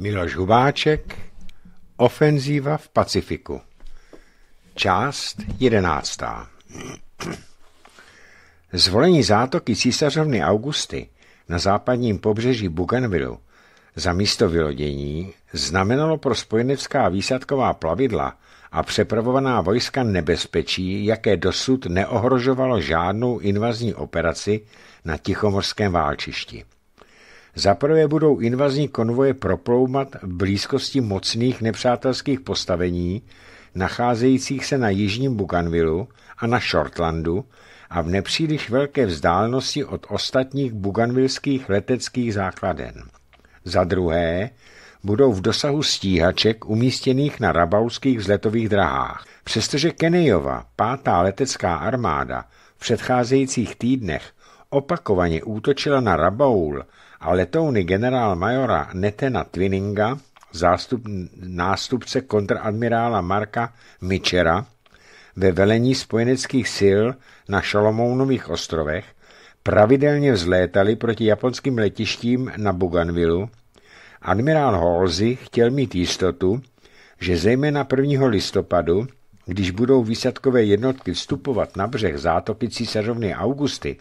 Miloš Hubáček Ofenzíva v Pacifiku Část jedenáctá Zvolení zátoky císařovny Augusty na západním pobřeží Bougainville za místo vylodění znamenalo pro spojenecká výsadková plavidla a přepravovaná vojska nebezpečí, jaké dosud neohrožovalo žádnou invazní operaci na Tichomorském válčišti. Zaprvé budou invazní konvoje proploumat v blízkosti mocných nepřátelských postavení, nacházejících se na jižním Buganvilu a na Shortlandu a v nepříliš velké vzdálenosti od ostatních buganvilských leteckých základen. Za druhé, budou v dosahu stíhaček umístěných na rabauských vzletových drahách. Přestože Kenejova, pátá letecká armáda, v předcházejících týdnech opakovaně útočila na Rabaul a letouny generálmajora Netena Twininga, zástup, nástupce kontradmirála Marka Michera, ve velení spojeneckých sil na Šalomounových ostrovech pravidelně vzlétali proti japonským letištím na Buganvilu. admirál Halsey chtěl mít jistotu, že zejména 1. listopadu, když budou výsadkové jednotky vstupovat na břeh zátoky císařovny Augusty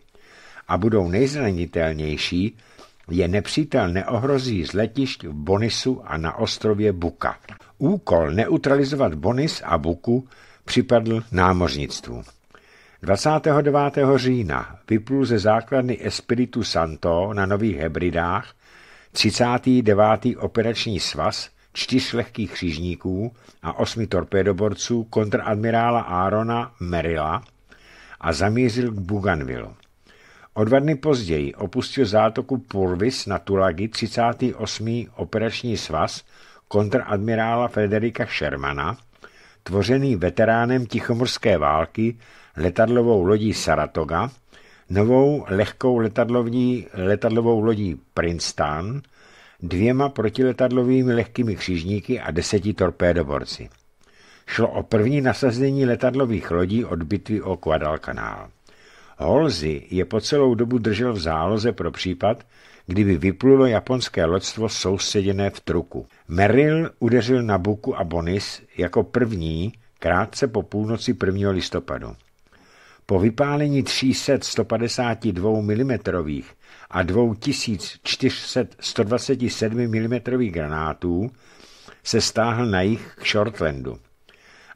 a budou nejzranitelnější, je nepřítel neohrozí z letišť v Bonisu a na ostrově Buka. Úkol neutralizovat Bonis a Buku připadl námořnictvu. 29. října vyplul ze základny Espiritu Santo na Nových Hebridách 39. operační svaz čtyř lehkých křižníků a osmi torpédoborců kontradmirála Árona Merila a zamířil k Bougainvilleu. O dva dny později opustil zátoku Purvis na Tulagi 38. operační svaz kontradmirála Frederika Shermana, tvořený veteránem Tichomorské války letadlovou lodí Saratoga, novou lehkou letadlovní, letadlovou lodí Princeton, dvěma protiletadlovými lehkými křižníky a deseti torpédoborci. Šlo o první nasazení letadlových lodí od bitvy o Guadalcanal. Holzy je po celou dobu držel v záloze pro případ, kdyby vyplulo japonské loďstvo soustředěné v truku. Merrill udeřil na Buku a Bonis jako první krátce po půlnoci 1. listopadu. Po vypálení 352 mm a 2427 mm granátů se stáhl na jich k Shortlandu.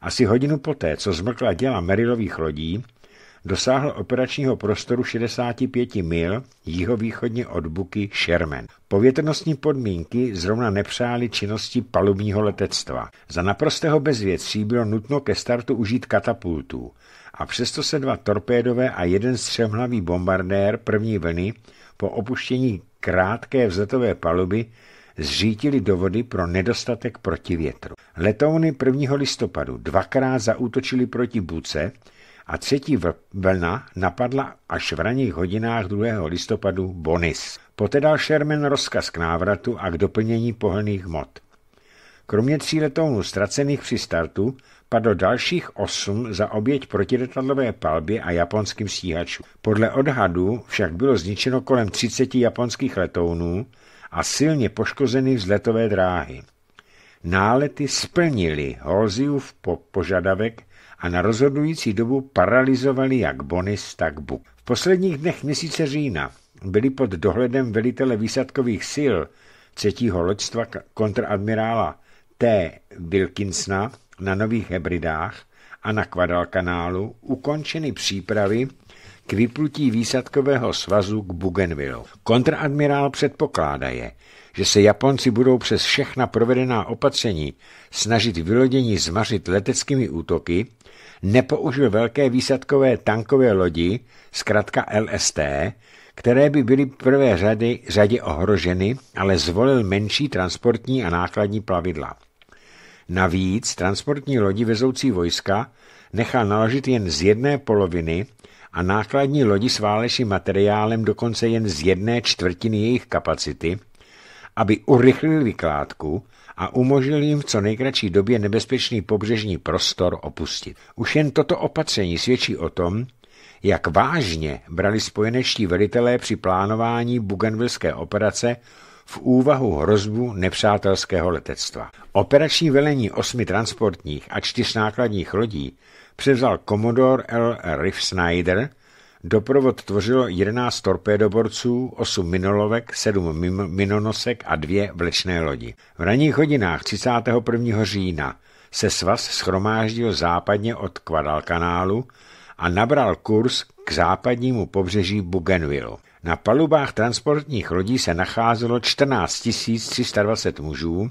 Asi hodinu poté, co zmrkla děla Merrillových lodí, dosáhl operačního prostoru 65 mil jihovýchodně od Buky Sherman. Povětrnostní podmínky zrovna nepřáli činnosti palubního letectva. Za naprostého bezvětří bylo nutno ke startu užít katapultů a přesto se dva torpédové a jeden střemhlavý bombardér první vlny po opuštění krátké vzletové paluby zřítili do vody pro nedostatek protivětru. Letouny 1. listopadu dvakrát zaútočili proti Buce, a třetí vlna napadla až v raných hodinách 2. listopadu Bonis. Poté dal Sherman rozkaz k návratu a k doplnění pohlných mod. Kromě tří letounů ztracených při startu padlo dalších osm za oběť protiletadlové palby a japonským stíhačům. Podle odhadů však bylo zničeno kolem 30 japonských letounů a silně poškozeny vzletové dráhy. Nálety splnili Holziův po požadavek a na rozhodující dobu paralizovali jak Bonis, tak Buk. V posledních dnech měsíce října byli pod dohledem velitele výsadkových sil třetího loďstva kontradmirála T. Wilkinsona na Nových Hebridách a na Kvadalkanálu ukončeny přípravy k vyplutí výsadkového svazu k Bougainvilleu. Kontradmirál předpokládá je, že se Japonci budou přes všechna provedená opatření snažit vylodění zmařit leteckými útoky, nepoužil velké výsadkové tankové lodi, zkrátka LST, které by byly v prvé řady, řadě ohroženy, ale zvolil menší transportní a nákladní plavidla. Navíc transportní lodi vezoucí vojska nechal naložit jen z jedné poloviny a nákladní lodi s válečným materiálem dokonce jen z jedné čtvrtiny jejich kapacity – aby urychlili vykládku a umožnil jim v co nejkratší době nebezpečný pobřežní prostor opustit. Už jen toto opatření svědčí o tom, jak vážně brali spojeneští velitelé při plánování buganvilské operace v úvahu hrozbu nepřátelského letectva. Operační velení osmi transportních a čtyř nákladních lodí převzal Commodore L. Riff Snyder – Doprovod tvořilo 11 torpédoborců, 8 minolovek, 7 minonosek a 2 vlečné lodi. V ranních hodinách 31. října se svaz schromáždil západně od Kvadalkanálu a nabral kurz k západnímu pobřeží Bougainville. Na palubách transportních lodí se nacházelo 14 320 mužů,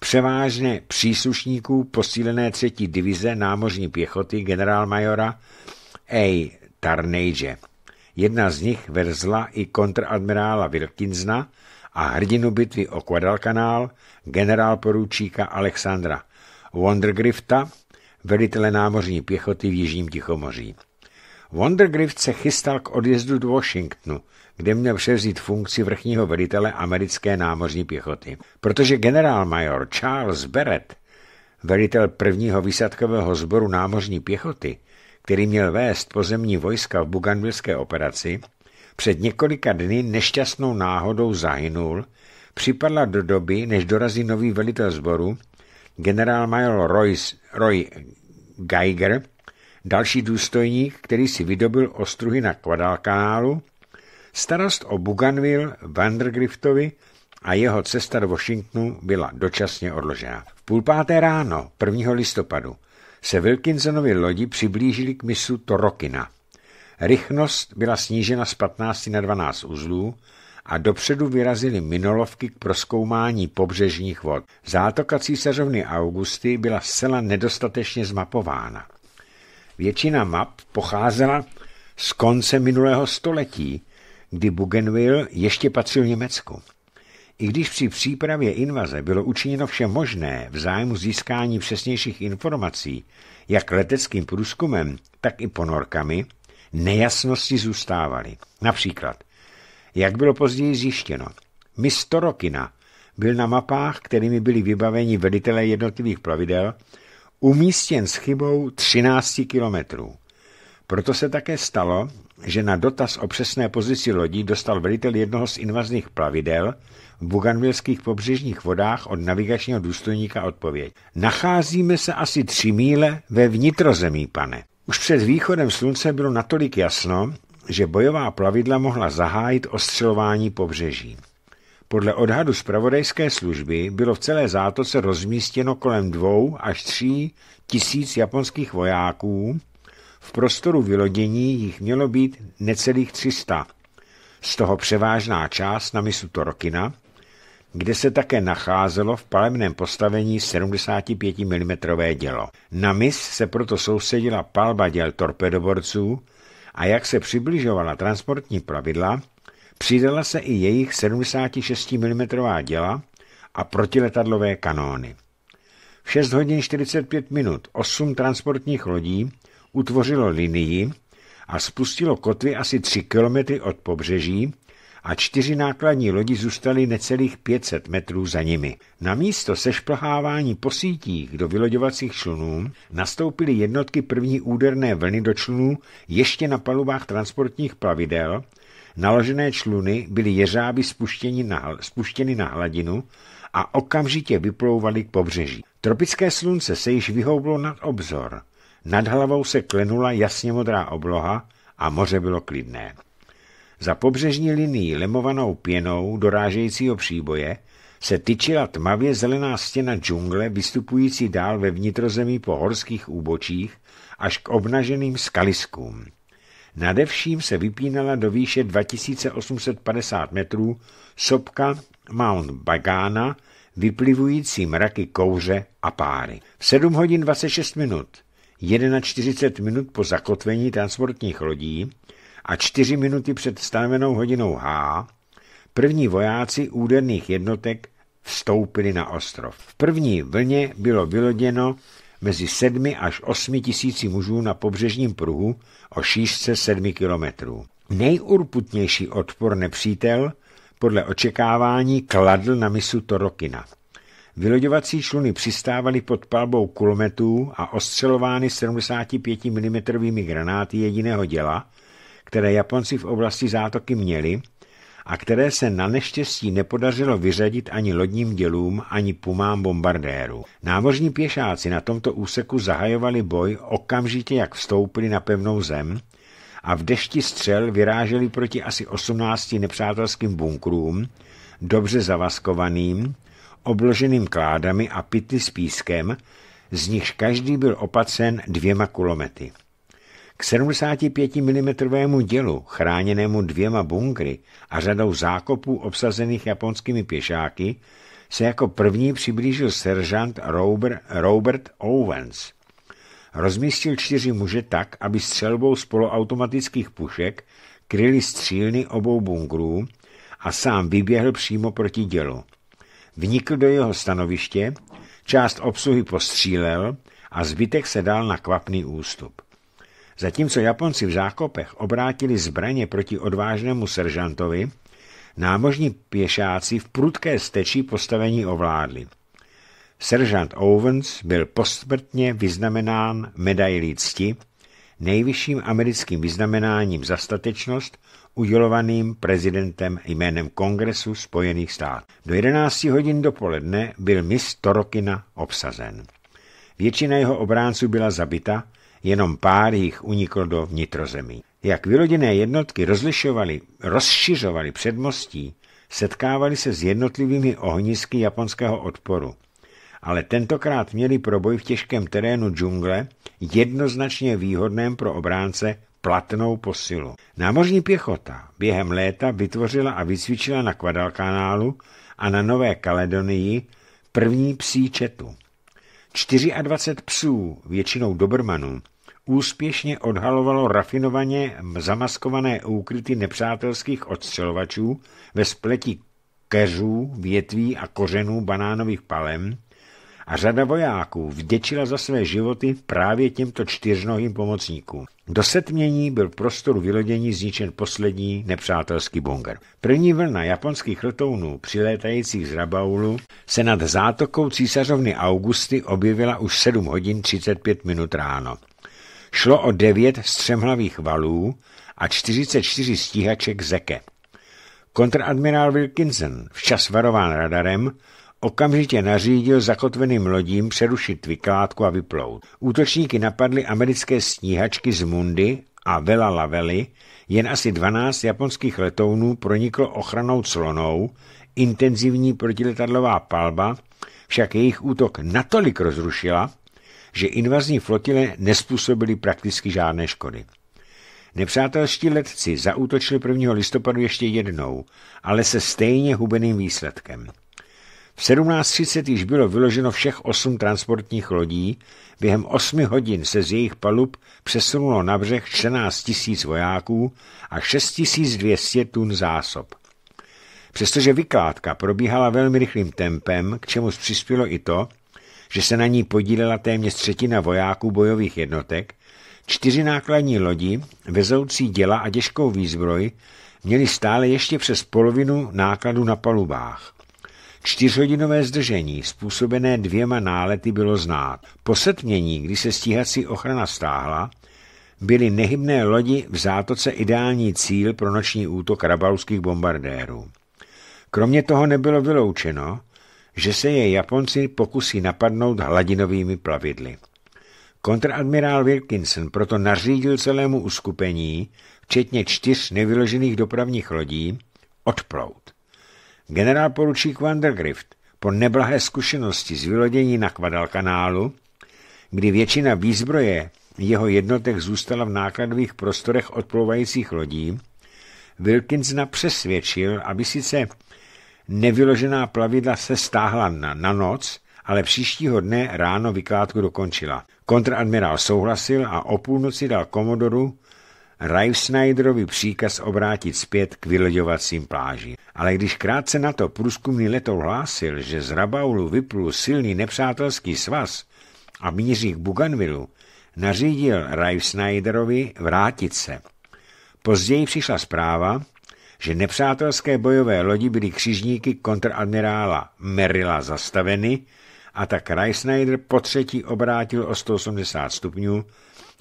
převážně příslušníků posílené třetí divize námořní pěchoty generálmajora A. Tarnejže. Jedna z nich verzla i kontradmirála Wilkinsna a hrdinu bitvy o Guadalcanal, generál poručíka Alexandra Wondergrifta, velitele námořní pěchoty v Jižním Tichomoří. Wondergrift se chystal k odjezdu do Washingtonu, kde měl převzít funkci vrchního velitele americké námořní pěchoty. Protože generál-major Charles Barrett, velitel prvního výsadkového sboru námořní pěchoty, který měl vést pozemní vojska v Buganvilské operaci, před několika dny nešťastnou náhodou zahynul, připadla do doby, než dorazí nový velitel sboru, generál major Royce, Roy Geiger, další důstojník, který si vydobil ostruhy na kvadalkanálu, starost o Buganville Vandergriftovi a jeho cesta do Washingtonu byla dočasně odložena. V půl páté ráno 1. listopadu se Wilkinsonovi lodi přiblížili k misu Torokina. Rychnost byla snížena z 15 na 12 uzlů a dopředu vyrazili minolovky k proskoumání pobřežních vod. Zátoka císařovny Augusty byla zcela nedostatečně zmapována. Většina map pocházela z konce minulého století, kdy Bougainville ještě patřil Německu. I když při přípravě invaze bylo učiněno vše možné v zájmu získání přesnějších informací, jak leteckým průzkumem, tak i ponorkami, nejasnosti zůstávaly. Například, jak bylo později zjištěno, mistr Rokina byl na mapách, kterými byli vybaveni velitelé jednotlivých plavidel, umístěn s chybou 13 kilometrů. Proto se také stalo, že na dotaz o přesné pozici lodí dostal velitel jednoho z invazních plavidel v buganvilských pobřežních vodách od navigačního důstojníka odpověď. Nacházíme se asi tři míle ve vnitrozemí, pane. Už před východem slunce bylo natolik jasno, že bojová plavidla mohla zahájit ostřelování pobřeží. Podle odhadu zpravodajské služby bylo v celé zátoce rozmístěno kolem dvou až tří tisíc japonských vojáků v prostoru vylodění jich mělo být necelých 300, z toho převážná část na misu Torokina, kde se také nacházelo v palemném postavení 75 mm dělo. Na mis se proto sousedila palba děl torpedoborců a jak se přibližovala transportní pravidla, přidala se i jejich 76 mm děla a protiletadlové kanóny. V 6 hodin 45 minut 8 transportních lodí utvořilo linii a spustilo kotvy asi 3 kilometry od pobřeží a čtyři nákladní lodi zůstaly necelých 500 metrů za nimi. Na místo sešplhávání po sítích do vyloďovacích člunů nastoupily jednotky první úderné vlny do člunů ještě na palubách transportních plavidel, naložené čluny byly jeřáby spuštěny na, spuštěny na hladinu a okamžitě vyplouvali k pobřeží. Tropické slunce se již vyhoublo nad obzor nad hlavou se klenula jasně modrá obloha a moře bylo klidné. Za pobřežní linií lemovanou pěnou dorážejícího příboje se tyčila tmavě zelená stěna džungle vystupující dál ve vnitrozemí po horských úbočích až k obnaženým skaliskům. Nadevším se vypínala do výše 2850 metrů sopka Mount Bagana, vyplivující mraky kouře a páry. V 7 hodin 26 minut 41 minut po zakotvení transportních lodí a 4 minuty před stanovenou hodinou H první vojáci úderných jednotek vstoupili na ostrov. V první vlně bylo vyloděno mezi 7 až 8 tisíci mužů na pobřežním pruhu o šířce 7 kilometrů. Nejurputnější odpor nepřítel podle očekávání kladl na misu Torokina. Vyloďovací čluny přistávaly pod palbou kulometů a ostřelovány 75 mm granáty jediného děla, které Japonci v oblasti zátoky měli a které se na neštěstí nepodařilo vyřadit ani lodním dělům, ani pumám bombardérů. Námořní pěšáci na tomto úseku zahajovali boj okamžitě, jak vstoupili na pevnou zem a v dešti střel vyráželi proti asi 18 nepřátelským bunkrům, dobře zavaskovaným, obloženým kládami a pytli s pískem, z nichž každý byl opatřen dvěma kulomety. K 75 mm dělu, chráněnému dvěma bunkry a řadou zákopů obsazených japonskými pěšáky, se jako první přiblížil seržant Robert, Robert Owens. Rozmístil čtyři muže tak, aby střelbou z poloautomatických pušek kryli střílny obou bunkrů a sám vyběhl přímo proti dělu vnikl do jeho stanoviště, část obsluhy postřílel a zbytek se dal na kvapný ústup. Zatímco Japonci v zákopech obrátili zbraně proti odvážnému seržantovi, námožní pěšáci v prudké steči postavení ovládli. Seržant Owens byl postmrtně vyznamenán medailí cti, nejvyšším americkým vyznamenáním za statečnost, udělovaným prezidentem jménem Kongresu Spojených států. Do 11 hodin dopoledne byl mis Torokina obsazen. Většina jeho obránců byla zabita, jenom pár jich uniklo do vnitrozemí. Jak vyloděné jednotky rozlišovali, rozšiřovali předmostí, setkávali se s jednotlivými ohnisky japonského odporu. Ale tentokrát měli proboj v těžkém terénu džungle, jednoznačně výhodném pro obránce platnou posilu. Námořní pěchota během léta vytvořila a vycvičila na Kvadalkanálu a na Nové Kaledonii první psí četu. 24 psů, většinou dobrmanů, úspěšně odhalovalo rafinovaně zamaskované úkryty nepřátelských odstřelovačů ve spletí keřů, větví a kořenů banánových palem, a řada vojáků vděčila za své životy právě těmto čtyřnohým pomocníkům. Do setmění byl v prostoru vylodění zničen poslední nepřátelský bunker. První vlna japonských letounů přilétajících z Rabaulu se nad zátokou císařovny Augusty objevila už 7 hodin 35 minut ráno. Šlo o devět střemhlavých valů a 44 stíhaček Zeke. Kontradmirál Wilkinson, včas varován radarem, okamžitě nařídil zakotveným lodím přerušit vykládku a vyplout. Útočníky napadly americké stíhačky z Mundy a Vela Lavely, jen asi 12 japonských letounů proniklo ochranou clonou, intenzivní protiletadlová palba však jejich útok natolik rozrušila, že invazní flotile nespůsobily prakticky žádné škody. Nepřátelští letci zaútočili 1. listopadu ještě jednou, ale se stejně hubeným výsledkem. V 17.30 již bylo vyloženo všech osm transportních lodí, během osmi hodin se z jejich palub přesunulo na břeh 14 tisíc vojáků a 6200 tun zásob. Přestože vykládka probíhala velmi rychlým tempem, k čemu přispělo i to, že se na ní podílela téměř třetina vojáků bojových jednotek, čtyři nákladní lodi, vezoucí děla a těžkou výzbroj, měly stále ještě přes polovinu nákladu na palubách. Čtyřhodinové zdržení způsobené dvěma nálety bylo znát. Po setmění, kdy se stíhací ochrana stáhla, byly nehybné lodi v zátoce ideální cíl pro noční útok rabalských bombardérů. Kromě toho nebylo vyloučeno, že se je Japonci pokusí napadnout hladinovými plavidly. Kontradmirál Wilkinson proto nařídil celému uskupení, včetně čtyř nevyložených dopravních lodí, odplout. Generál poručík Vandergrift po neblahé zkušenosti z vylodění na Kvadalkanálu, kdy většina výzbroje jeho jednotek zůstala v nákladových prostorech odplouvajících lodí, Wilkins přesvědčil, aby sice nevyložená plavidla se stáhla na, na noc, ale příštího dne ráno vykládku dokončila. Kontradmirál souhlasil a o půlnoci dal komodoru Reifsnyderovi příkaz obrátit zpět k vyloďovacím pláži. Ale když krátce na to průzkumný letoun hlásil, že z Rabaulu vyplul silný nepřátelský svaz a míří k Buganvilu, nařídil Reifsnyderovi vrátit se. Později přišla zpráva, že nepřátelské bojové lodi byly křižníky kontradmirála Merila zastaveny a tak Reisneider po třetí obrátil o 180 stupňů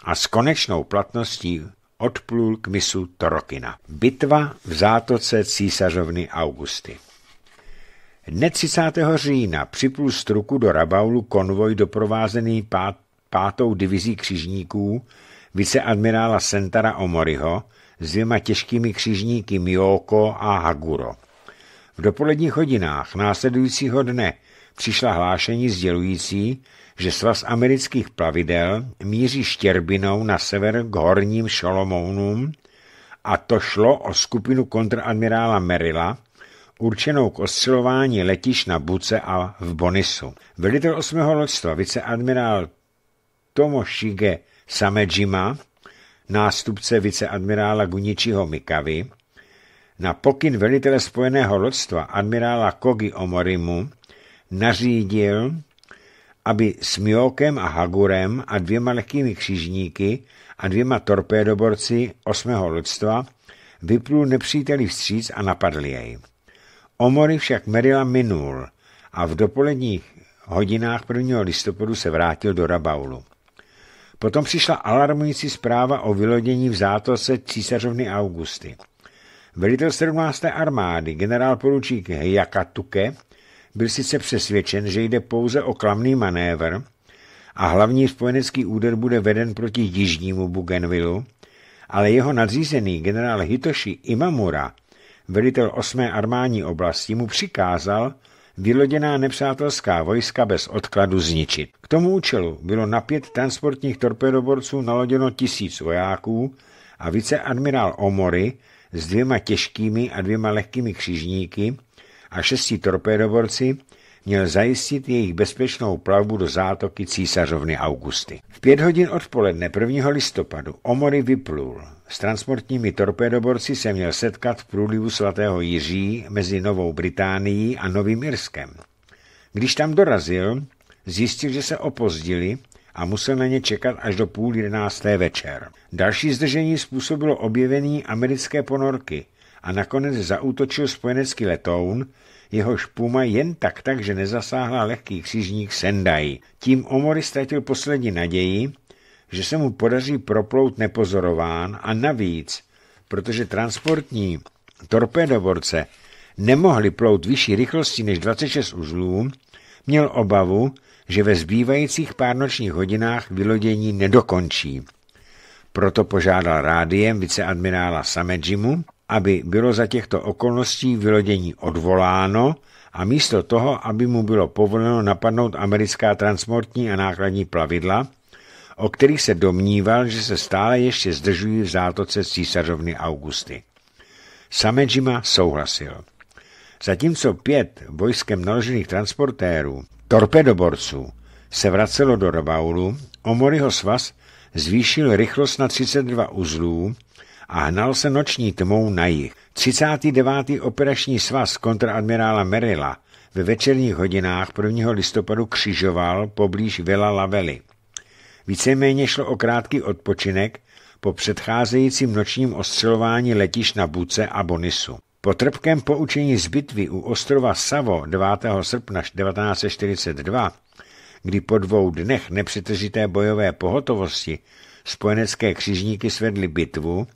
a s konečnou platností odplul k misu Torokina. Bitva v zátoce císařovny Augusty. Dne 30. října připlul z truku do Rabaulu konvoj doprovázený pát, pátou divizí křižníků viceadmirála Sentara Omoriho s dvěma těžkými křižníky Mioko a Haguro. V dopoledních hodinách následujícího dne přišla hlášení sdělující, že svaz amerických plavidel míří štěrbinou na sever k horním Šolomounům a to šlo o skupinu kontradmirála Merila, určenou k ostřelování letiš na Buce a v Bonisu. Velitel 8. loďstva, viceadmirál Tomošige Samejima, nástupce viceadmirála Guničiho Mikavy, na pokyn velitele spojeného loďstva admirála Kogi Omorimu nařídil aby s Miokem a Hagurem a dvěma lehkými křižníky a dvěma torpédoborci osmého lidstva vyplul nepříteli vstříc a napadl jej. Omory však Merila minul a v dopoledních hodinách 1. listopadu se vrátil do Rabaulu. Potom přišla alarmující zpráva o vylodění v zátoce císařovny Augusty. Velitel 17. armády, generál poručík Jakatuke, byl sice přesvědčen, že jde pouze o klamný manévr a hlavní spojenecký úder bude veden proti jižnímu Bugenvilu, ale jeho nadřízený generál Hitoshi Imamura, velitel 8. armádní oblasti, mu přikázal vyloděná nepřátelská vojska bez odkladu zničit. K tomu účelu bylo na pět transportních torpedoborců naloděno tisíc vojáků a viceadmirál Omory s dvěma těžkými a dvěma lehkými křižníky a šesti torpédoborci, měl zajistit jejich bezpečnou plavbu do zátoky císařovny Augusty. V pět hodin odpoledne 1. listopadu Omory vyplul. S transportními torpédoborci se měl setkat v průlivu svatého Jiří mezi Novou Británií a Novým Irskem. Když tam dorazil, zjistil, že se opozdili a musel na ně čekat až do půl jedenácté večer. Další zdržení způsobilo objevení americké ponorky – a nakonec zaútočil spojenecký letoun, jehož Puma jen tak tak, že nezasáhla lehký křižník Sendai. Tím Omori ztratil poslední naději, že se mu podaří proplout nepozorován a navíc, protože transportní torpédoborce nemohli plout vyšší rychlosti než 26 uzlů, měl obavu, že ve zbývajících pár nočních hodinách vylodění nedokončí. Proto požádal rádiem viceadmirála Samejimu, aby bylo za těchto okolností vylodění odvoláno a místo toho, aby mu bylo povoleno napadnout americká transportní a nákladní plavidla, o kterých se domníval, že se stále ještě zdržují v zátoce císařovny Augusty. Samejima souhlasil. Zatímco pět vojskem naložených transportérů, torpedoborců, se vracelo do Rabaulu, Omoriho svaz zvýšil rychlost na 32 uzlů a hnal se noční tmou na jih. 39. operační svaz kontraadmirála Merila ve večerních hodinách 1. listopadu křižoval poblíž Vela Lavely. Víceméně šlo o krátký odpočinek po předcházejícím nočním ostřelování letiš na Buce a Bonisu. Po trpkém poučení z bitvy u ostrova Savo 9. srpna 1942, kdy po dvou dnech nepřetržité bojové pohotovosti spojenecké křižníky svedly bitvu,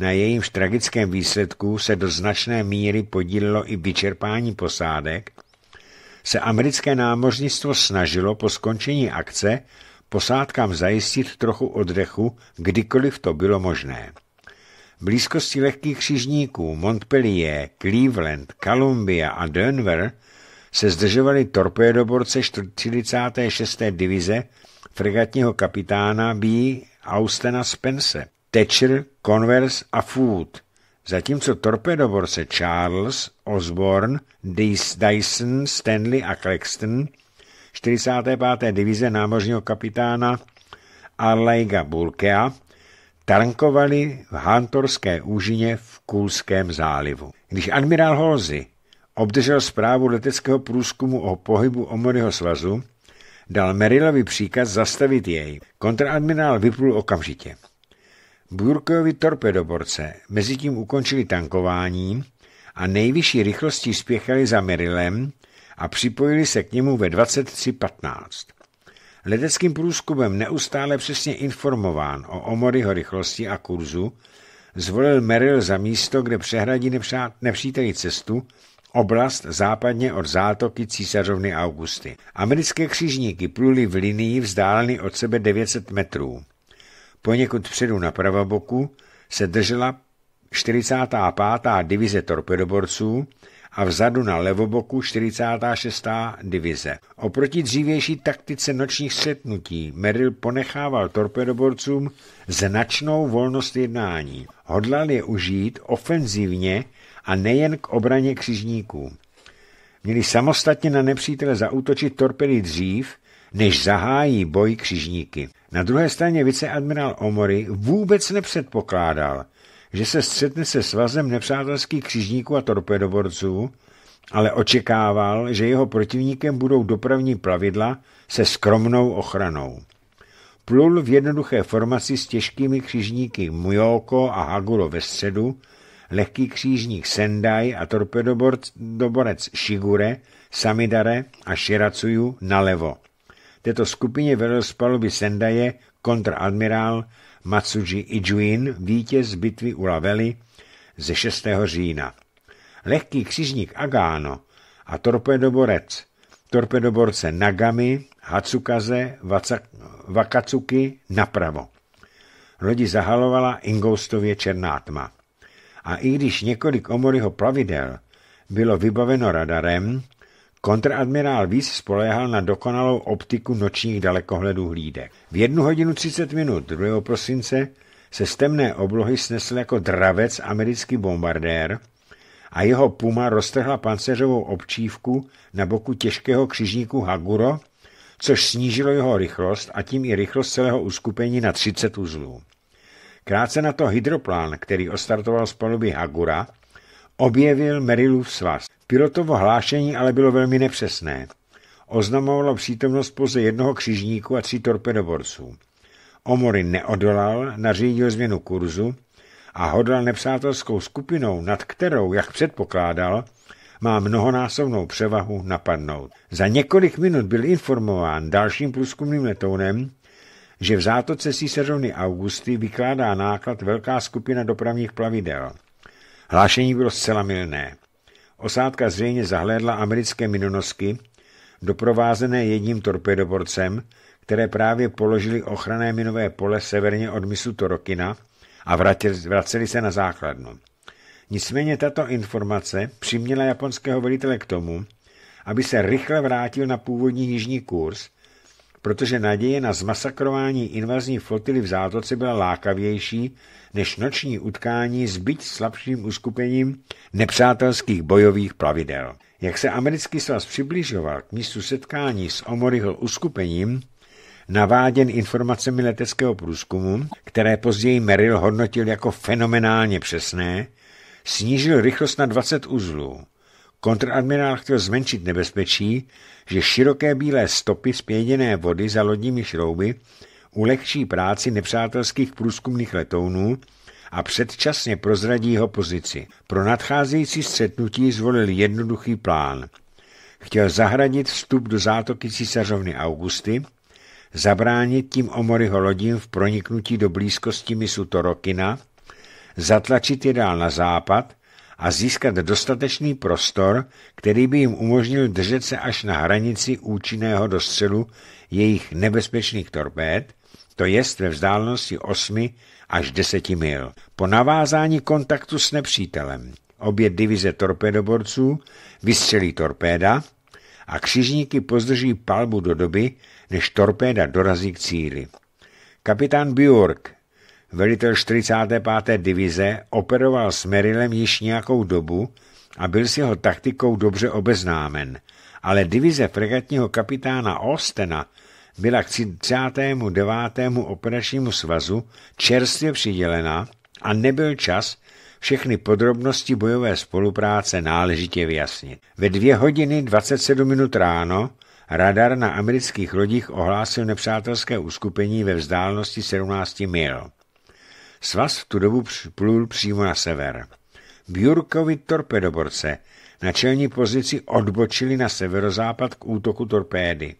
na jejímž tragickém výsledku se do značné míry podílelo i vyčerpání posádek, se americké námořnictvo snažilo po skončení akce posádkám zajistit trochu oddechu, kdykoliv to bylo možné. Blízkosti lehkých křižníků Montpellier, Cleveland, Columbia a Denver se zdržovali torpédoborce 46. divize fregatního kapitána B. Austena Spence – Thatcher, Converse a Food, zatímco torpedoborce Charles, Osborne, Dyson, Stanley a Claxton 45. divize námořního kapitána Arleiga Bulkea tankovali v Hantorské úžině v Kulském zálivu. Když admirál Holzy obdržel zprávu leteckého průzkumu o pohybu Omoryho svazu, dal Merilovi příkaz zastavit jej. Kontradmirál vyplul okamžitě. Bjurkovi torpedoborce mezitím ukončili tankování a nejvyšší rychlostí spěchali za Merilem a připojili se k němu ve 23.15. Leteckým průzkumem neustále přesně informován o Omoryho rychlosti a kurzu, zvolil Meril za místo, kde přehradí nepříteli cestu, oblast západně od zátoky císařovny Augusty. Americké křižníky pluli v linii vzdálený od sebe 900 metrů. Poněkud předu na pravoboku se držela 45. divize torpedoborců a vzadu na levoboku 46. divize. Oproti dřívější taktice nočních setnutí Merrill ponechával torpedoborcům značnou volnost jednání. Hodlal je užít ofenzivně a nejen k obraně křižníků. Měli samostatně na nepřítele zautočit torpedy dřív, než zahájí boj křižníky. Na druhé straně viceadmirál Omory vůbec nepředpokládal, že se střetne se svazem nepřátelských křižníků a torpedoborců, ale očekával, že jeho protivníkem budou dopravní plavidla se skromnou ochranou. Plul v jednoduché formaci s těžkými křižníky Mujoko a Hagulo ve středu, lehký křížník Sendai a torpedoborec Shigure, Samidare a Shiratsuju nalevo. Této skupině velel z paluby Sendaje kontradmirál Matsuji Ijuin, vítěz bitvy u Lavely ze 6. října. Lehký křižník Agano a torpedoborec, torpedoborce Nagami, Hatsukaze, Vakatsuki napravo. Lodi zahalovala Ingoustově černá tma. A i když několik omoryho plavidel bylo vybaveno radarem, Kontradmirál Weiss spoléhal na dokonalou optiku nočních dalekohledů hlídek. V jednu hodinu 30 minut 2. prosince se z temné oblohy snesl jako dravec americký bombardér a jeho puma roztrhla panceřovou občívku na boku těžkého křižníku Haguro, což snížilo jeho rychlost a tím i rychlost celého uskupení na 30 uzlů. Krátce na to hydroplán, který ostartoval z paluby Hagura, objevil Merilův svaz. Pilotovo hlášení ale bylo velmi nepřesné. Oznamovalo přítomnost pouze jednoho křižníku a tří torpedoborců. Omory neodolal, nařídil změnu kurzu a hodlal nepřátelskou skupinou, nad kterou, jak předpokládal, má mnohonásobnou převahu napadnout. Za několik minut byl informován dalším průzkumným letounem, že v zátoce císařovny Augusty vykládá náklad velká skupina dopravních plavidel. Hlášení bylo zcela milné. Osádka zřejmě zahlédla americké minonosky, doprovázené jedním torpedoborcem, které právě položili ochranné minové pole severně od misu Torokina a vraceli se na základnu. Nicméně tato informace přiměla japonského velitele k tomu, aby se rychle vrátil na původní jižní kurz protože naděje na zmasakrování invazní flotily v zátoce byla lákavější než noční utkání s byť slabším uskupením nepřátelských bojových plavidel. Jak se americký svaz přibližoval k místu setkání s Omoryho uskupením, naváděn informacemi leteckého průzkumu, které později Merrill hodnotil jako fenomenálně přesné, snížil rychlost na 20 uzlů. Kontradmirál chtěl zmenšit nebezpečí, že široké bílé stopy spěděné vody za lodními šrouby ulehčí práci nepřátelských průzkumných letounů a předčasně prozradí jeho pozici. Pro nadcházející střetnutí zvolil jednoduchý plán. Chtěl zahradit vstup do zátoky císařovny Augusty, zabránit tím Omoryho lodím v proniknutí do blízkosti misu Torokina, zatlačit je dál na západ a získat dostatečný prostor, který by jim umožnil držet se až na hranici účinného dostřelu jejich nebezpečných torpéd, to jest ve vzdálenosti 8 až 10 mil. Po navázání kontaktu s nepřítelem obě divize torpédoborců vystřelí torpéda a křižníky pozdrží palbu do doby, než torpéda dorazí k cíli. Kapitán Björk velitel 45. divize, operoval s Merylem již nějakou dobu a byl s jeho taktikou dobře obeznámen, ale divize fregatního kapitána Ostena byla k 39. operačnímu svazu čerstvě přidělena a nebyl čas všechny podrobnosti bojové spolupráce náležitě vyjasnit. Ve dvě hodiny 27 minut ráno radar na amerických lodích ohlásil nepřátelské uskupení ve vzdálenosti 17 mil. Svaz v tu dobu plul přímo na sever. Bjurkovi torpedoborce na čelní pozici odbočili na severozápad k útoku torpédy.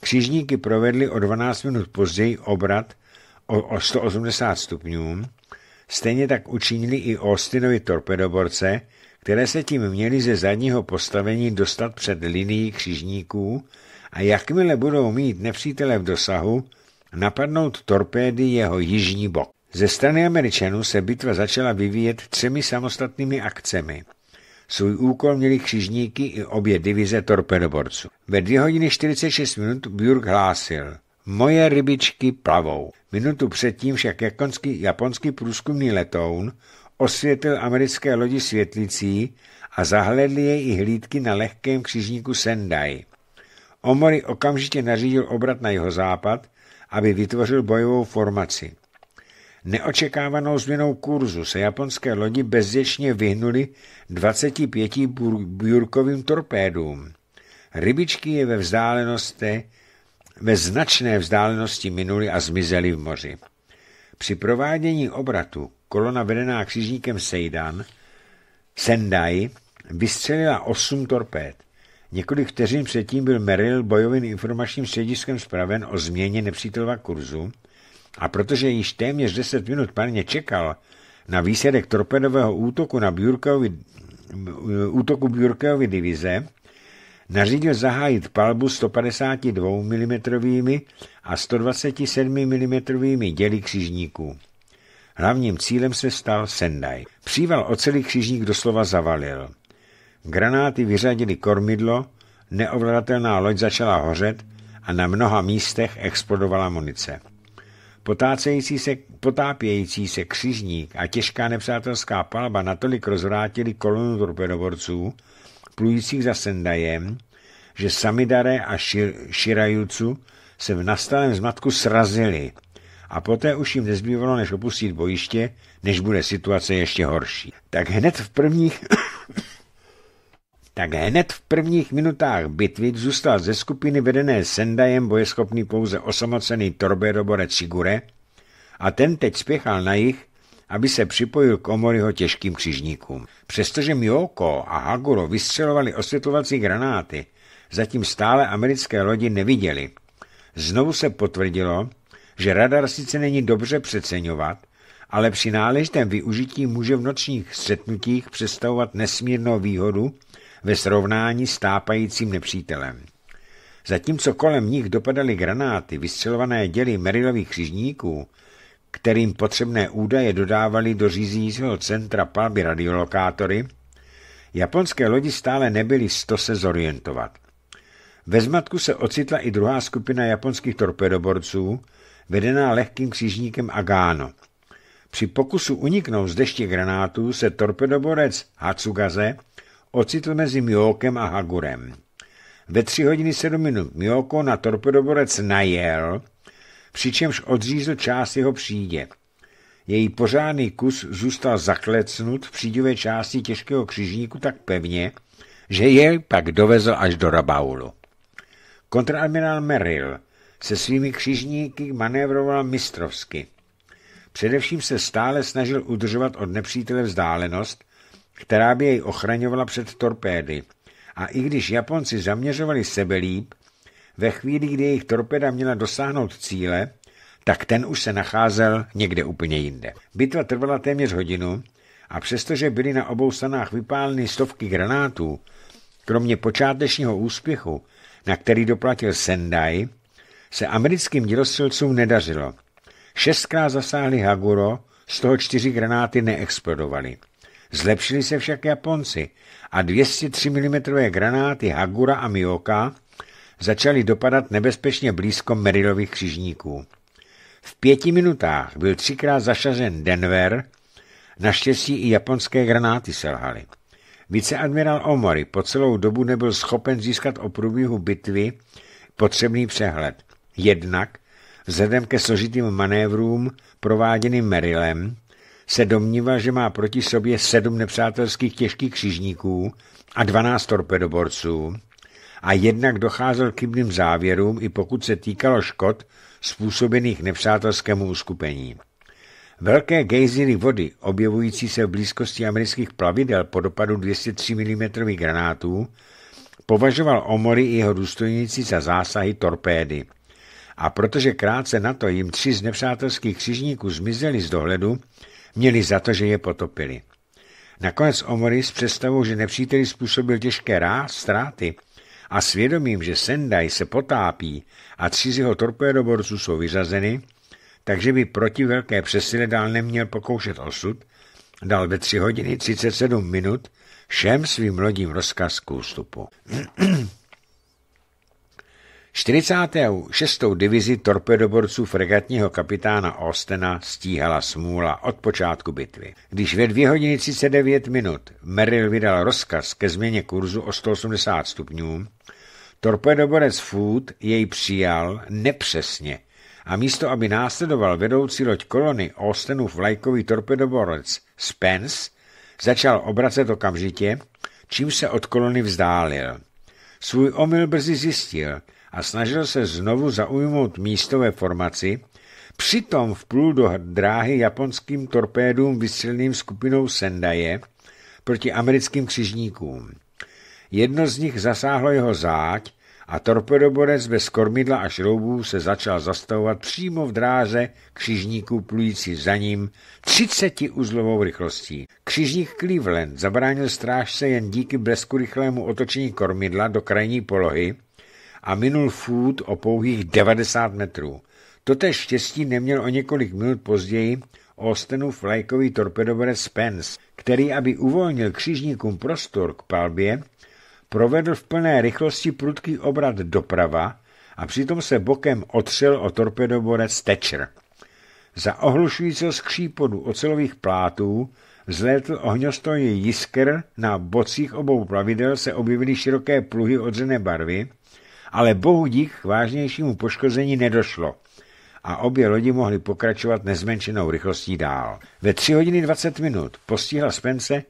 Křižníky provedli o 12 minut později obrat o 180 stupňů, stejně tak učinili i Austinovi torpedoborce, které se tím měly ze zadního postavení dostat před linií křižníků a jakmile budou mít nepřítele v dosahu, napadnout torpédy jeho jižní bok. Ze strany Američanů se bitva začala vyvíjet třemi samostatnými akcemi. Svůj úkol měli křižníky i obě divize torpedoborců. Ve 2 hodiny 46 minut Björk hlásil – Moje rybičky plavou. Minutu předtím však jakonský, japonský průzkumný letoun osvětlil americké lodi světlicí a zahledli jej i hlídky na lehkém křižníku Sendai. Omori okamžitě nařídil obrat na jeho západ, aby vytvořil bojovou formaci. Neočekávanou změnou kurzu se japonské lodi bezděčně vyhnuly 25 bjurkovým torpédům. Rybičky je ve vzdálenosti ve značné vzdálenosti minuli a zmizely v moři. Při provádění obratu kolona vedená křižníkem Seidan, Sendai, vystřelila osm torpéd. Několik vteřin předtím byl Merrill bojovým informačním střediskem zpraven o změně nepřítelova kurzu a protože již téměř 10 minut parně čekal na výsledek torpedového útoku na Bjurkovi, eh, útoku Bjurkovi divize, nařídil zahájit palbu 152 mm a 127 mm děly křižníků. Hlavním cílem se stal Sendai. Příval oceli křižník doslova zavalil. Granáty vyřadili kormidlo, neovladatelná loď začala hořet a na mnoha místech explodovala munice. Potácející se, potápějící se křižník a těžká nepřátelská palba natolik rozvrátili kolonu torpedoborců, plujících za Sendajem, že Samidare a šir, se v nastalém zmatku srazili a poté už jim nezbývalo, než opustit bojiště, než bude situace ještě horší. Tak hned v prvních tak hned v prvních minutách bitvy zůstal ze skupiny vedené Sendajem bojeschopný pouze osamocený torbedoborec Sigure a ten teď spěchal na jich, aby se připojil k Omoriho těžkým křižníkům. Přestože Mioko a Haguro vystřelovali osvětlovací granáty, zatím stále americké lodi neviděli. Znovu se potvrdilo, že radar sice není dobře přeceňovat, ale při náležitém využití může v nočních střetnutích představovat nesmírnou výhodu ve srovnání s tápajícím nepřítelem. Zatímco kolem nich dopadaly granáty vystřelované děly Merilových křižníků, kterým potřebné údaje dodávali do řízícího centra palby radiolokátory, japonské lodi stále nebyly sto se zorientovat. Ve zmatku se ocitla i druhá skupina japonských torpedoborců, vedená lehkým křižníkem Agano. Při pokusu uniknout z deště granátů se torpedoborec Hatsugaze ocitl mezi Miokem a Hagurem. Ve tři hodiny sedm minut Mioko na torpedoborec najel, přičemž odřízl část jeho přídě. Její pořádný kus zůstal zaklecnut v přídivé části těžkého křižníku tak pevně, že jej pak dovezl až do Rabaulu. Kontraadmirál Merrill se svými křižníky manévroval mistrovsky. Především se stále snažil udržovat od nepřítele vzdálenost, která by jej ochraňovala před torpédy. A i když Japonci zaměřovali sebe líp, ve chvíli, kdy jejich torpéda měla dosáhnout cíle, tak ten už se nacházel někde úplně jinde. Bitva trvala téměř hodinu a přestože byly na obou stranách vypáleny stovky granátů, kromě počátečního úspěchu, na který doplatil Sendai, se americkým dělostřelcům nedařilo. Šestkrát zasáhli Haguro, z toho čtyři granáty neexplodovaly. Zlepšili se však Japonci a 203 mm granáty Hagura a Mioka začaly dopadat nebezpečně blízko Merilových křižníků. V pěti minutách byl třikrát zašazen Denver, naštěstí i japonské granáty selhaly. Viceadmirál Omori po celou dobu nebyl schopen získat o průběhu bitvy potřebný přehled. Jednak, vzhledem ke složitým manévrům prováděným Merilem se domnívá, že má proti sobě sedm nepřátelských těžkých křižníků a dvanáct torpedoborců a jednak docházel k chybným závěrům, i pokud se týkalo škod způsobených nepřátelskému uskupení. Velké gejziry vody, objevující se v blízkosti amerických plavidel po dopadu 203 mm granátů, považoval Omory i jeho důstojníci za zásahy torpédy. A protože krátce na to jim tři z nepřátelských křižníků zmizeli z dohledu, měli za to, že je potopili. Nakonec Omory s představou, že nepříteli způsobil těžké ráz, ztráty a svědomím, že Sendai se potápí a tři z jeho torpédoborců jsou vyřazeny, takže by proti velké přesile dál neměl pokoušet osud, dal ve 3 hodiny 37 minut všem svým lodím rozkaz k ústupu. 46. divizi torpedoborců fregatního kapitána Ostena stíhala smůla od počátku bitvy. Když ve 2 hodiny 39 minut Merrill vydal rozkaz ke změně kurzu o 180 stupňů, torpedoborec Food jej přijal nepřesně a místo, aby následoval vedoucí loď kolony Ostenův vlajkový torpedoborec Spence, začal obracet okamžitě, čím se od kolony vzdálil. Svůj omyl brzy zjistil, a snažil se znovu zaujmout místo ve formaci, přitom vplul do dráhy japonským torpédům vysilným skupinou Sendaje proti americkým křižníkům. Jedno z nich zasáhlo jeho záď a torpedoborec bez kormidla a šroubů se začal zastavovat přímo v dráze křižníků plující za ním 30 uzlovou rychlostí. Křižník Cleveland zabránil strážce jen díky blesku rychlému otočení kormidla do krajní polohy a minul fůd o pouhých 90 metrů. Toté štěstí neměl o několik minut později Austenův flajkový torpedoborec Spence, který, aby uvolnil křižníkům prostor k palbě, provedl v plné rychlosti prudký obrat doprava a přitom se bokem otřel o torpedoborec Thatcher. Za ohlušujícího skřípodu ocelových plátů vzlétl ohňostojí jisker na bocích obou plavidel se objevily široké pluhy odřené barvy ale bohu dík k vážnějšímu poškození nedošlo a obě lodi mohly pokračovat nezmenšenou rychlostí dál. Ve 3 hodiny 20 minut postihla Spence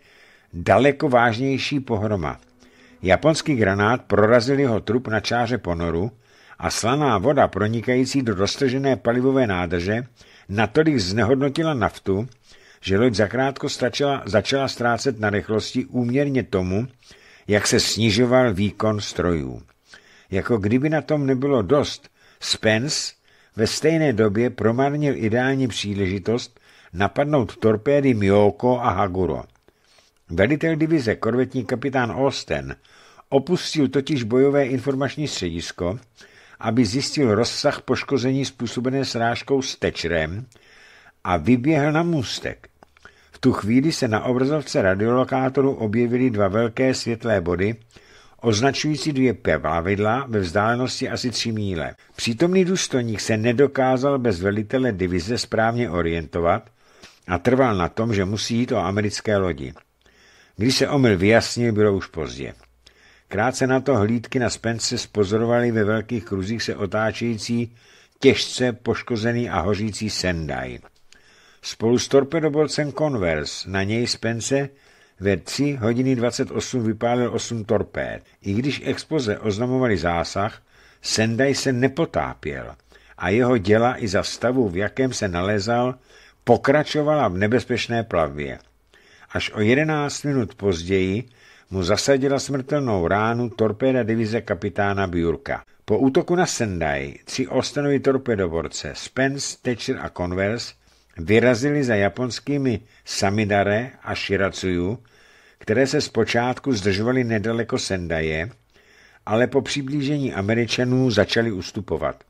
daleko vážnější pohroma. Japonský granát prorazil jeho trup na čáře ponoru a slaná voda pronikající do roztržené palivové nádrže natolik znehodnotila naftu, že loď zakrátko stačila, začala ztrácet na rychlosti úměrně tomu, jak se snižoval výkon strojů. Jako kdyby na tom nebylo dost, Spence ve stejné době promarnil ideální příležitost napadnout torpédy Mioko a Haguro. Velitel divize korvetní kapitán Austin opustil totiž bojové informační středisko, aby zjistil rozsah poškození způsobené srážkou s tečrem a vyběhl na můstek. V tu chvíli se na obrazovce radiolokátoru objevily dva velké světlé body – označující dvě plavidla ve vzdálenosti asi tři míle. Přítomný důstojník se nedokázal bez velitele divize správně orientovat a trval na tom, že musí jít o americké lodi. Když se omyl vyjasnil, bylo už pozdě. Krátce na to hlídky na Spence spozorovali ve velkých kruzích se otáčející těžce poškozený a hořící Sendai. Spolu s torpedobolcem Converse na něj Spence ve 3 hodiny 28 vypálil 8 torpéd. I když expoze oznamovali zásah, Sendai se nepotápěl a jeho děla i za stavu, v jakém se nalezal, pokračovala v nebezpečné plavbě. Až o 11 minut později mu zasadila smrtelnou ránu torpéda divize kapitána Bjurka. Po útoku na Sendai tři ostanoví torpedoborce Spence, Thatcher a Converse vyrazili za japonskými Samidare a Shiratsuju, které se zpočátku zdržovaly nedaleko Sendaje, ale po přiblížení Američanů začaly ustupovat.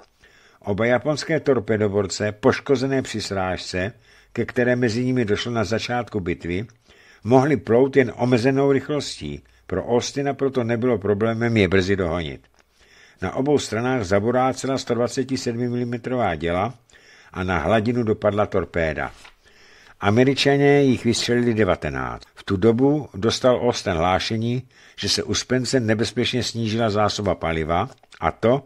Oba japonské torpedoborce, poškozené při srážce, ke které mezi nimi došlo na začátku bitvy, mohli plout jen omezenou rychlostí, pro Austina proto nebylo problémem je brzy dohonit. Na obou stranách zaborácela 127 mm děla a na hladinu dopadla torpéda. Američané jich vystřelili 19. V tu dobu dostal Osten hlášení, že se u Spence nebezpečně snížila zásoba paliva a to,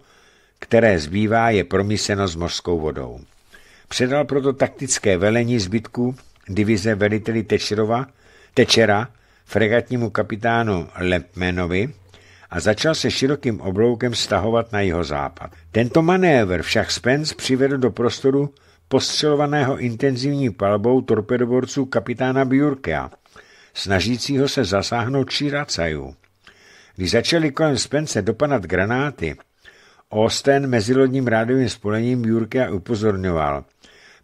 které zbývá, je promíseno s mořskou vodou. Předal proto taktické velení zbytku divize veliteli Tečerova, Tečera fregatnímu kapitánu Lepmenovi a začal se širokým obloukem stahovat na jeho západ. Tento manévr však Spence přivedl do prostoru postřelovaného intenzivní palbou torpedoborců kapitána Bjurkea, snažícího se zasáhnout Širacajů. Když začaly kolem Spence dopadat granáty, Osten mezilodním rádovým spolením Bjurkea upozorňoval.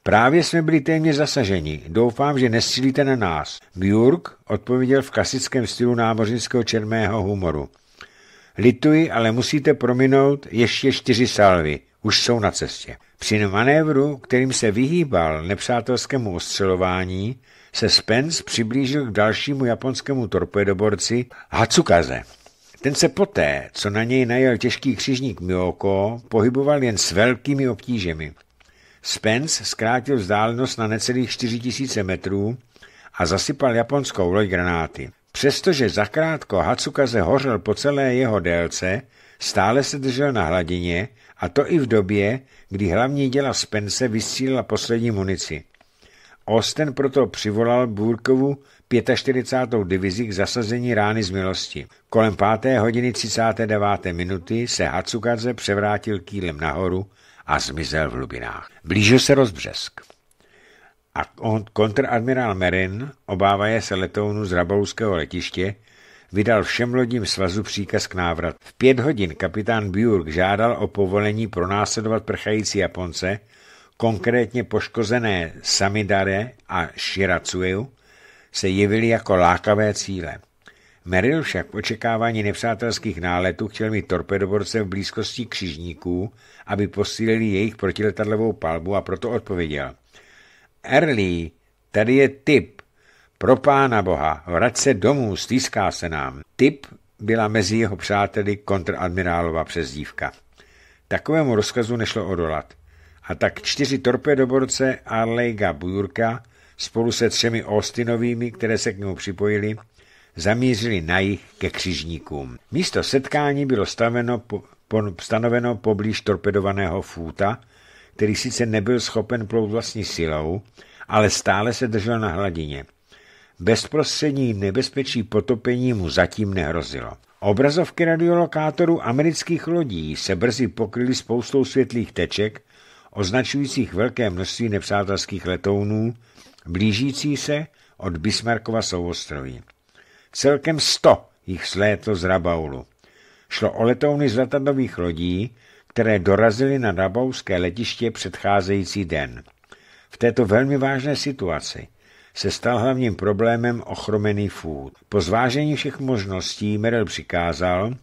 Právě jsme byli téměř zasaženi. Doufám, že nestřílíte na nás. Bjurk odpověděl v klasickém stylu námořnického černého humoru. Lituji, ale musíte prominout ještě čtyři salvy už jsou na cestě. Při manévru, kterým se vyhýbal nepřátelskému ostřelování, se Spence přiblížil k dalšímu japonskému torpedoborci Hatsukaze. Ten se poté, co na něj najel těžký křižník Mioko, pohyboval jen s velkými obtížemi. Spence zkrátil vzdálenost na necelých 4000 metrů a zasypal japonskou loď granáty. Přestože zakrátko Hatsukaze hořel po celé jeho délce, stále se držel na hladině a to i v době, kdy hlavní děla Spence vysílila poslední munici. Osten proto přivolal Burkovu 45. divizi k zasazení rány z milosti. Kolem 5. hodiny 39. minuty se Hatsukadze převrátil kýlem nahoru a zmizel v hlubinách. Blížil se rozbřesk. A kontradmirál Merin, obávaje se letounu z Rabouského letiště, vydal všem lodím svazu příkaz k návratu. V pět hodin kapitán Bjurk žádal o povolení pronásledovat prchající Japonce, konkrétně poškozené Samidare a Shiratsuyu, se jevily jako lákavé cíle. Meril však v očekávání nepřátelských náletů chtěl mít torpedoborce v blízkosti křižníků, aby posílili jejich protiletadlovou palbu a proto odpověděl. Early, tady je typ, pro pána boha, vrať se domů, stýská se nám. Typ byla mezi jeho přáteli kontradmirálova přezdívka. Takovému rozkazu nešlo odolat. A tak čtyři torpedoborce Arlejga Bujurka spolu se třemi Austinovými, které se k němu připojili, zamířili na jich ke křižníkům. Místo setkání bylo staveno po, po, stanoveno poblíž torpedovaného fúta, který sice nebyl schopen plout vlastní silou, ale stále se držel na hladině bezprostřední nebezpečí potopení mu zatím nehrozilo. Obrazovky radiolokátorů amerických lodí se brzy pokryly spoustou světlých teček, označujících velké množství nepřátelských letounů, blížící se od Bismarckova souostroví. Celkem sto jich slétlo z Rabaulu. Šlo o letouny z letadlových lodí, které dorazily na rabauské letiště předcházející den. V této velmi vážné situaci se stal hlavním problémem ochromený fůd. Po zvážení všech možností Merrill přikázal,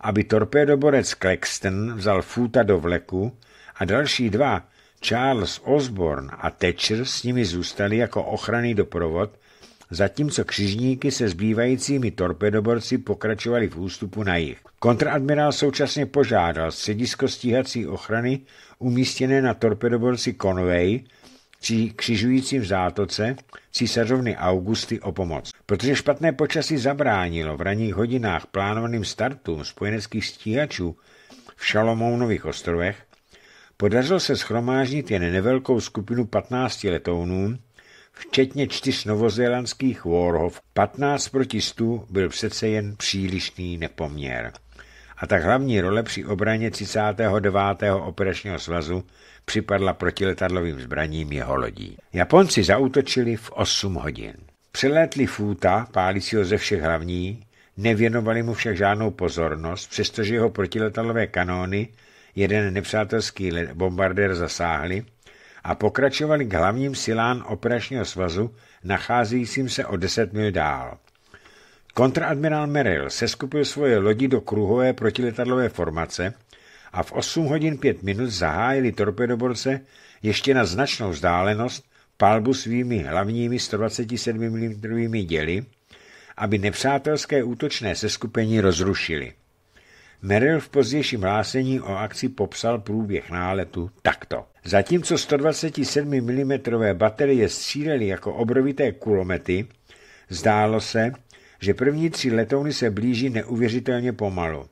aby torpédoborec Claxton vzal Fúta do vleku a další dva, Charles Osborne a Thatcher, s nimi zůstali jako ochranný doprovod, zatímco křižníky se zbývajícími torpedoborci pokračovali v ústupu na jich. Kontradmirál současně požádal středisko stíhací ochrany umístěné na torpedoborci Conway, při křižujícím zátoce císařovny Augusty o pomoc. Protože špatné počasí zabránilo v ranních hodinách plánovaným startům spojeneckých stíhačů v Šalomounových ostrovech, podařilo se schromáždit jen nevelkou skupinu 15 letounů, včetně čtyř novozélandských Warhov. 15 proti 100 byl přece jen přílišný nepoměr. A tak hlavní role při obraně 39. operačního svazu připadla protiletadlovým zbraním jeho lodí. Japonci zautočili v 8 hodin. Přelétli Fúta, pálícího ze všech hlavní, nevěnovali mu však žádnou pozornost, přestože jeho protiletadlové kanóny jeden nepřátelský bombardér zasáhli a pokračovali k hlavním silám operačního svazu, nacházejícím se o 10 mil dál. Kontraadmirál Merrill seskupil svoje lodi do kruhové protiletadlové formace – a v 8 hodin 5 minut zahájili torpedoborce ještě na značnou vzdálenost palbu svými hlavními 127 mm děly, aby nepřátelské útočné seskupení rozrušili. Merrill v pozdějším hlásení o akci popsal průběh náletu takto. Zatímco 127 mm baterie střílely jako obrovité kulomety, zdálo se, že první tři letouny se blíží neuvěřitelně pomalu.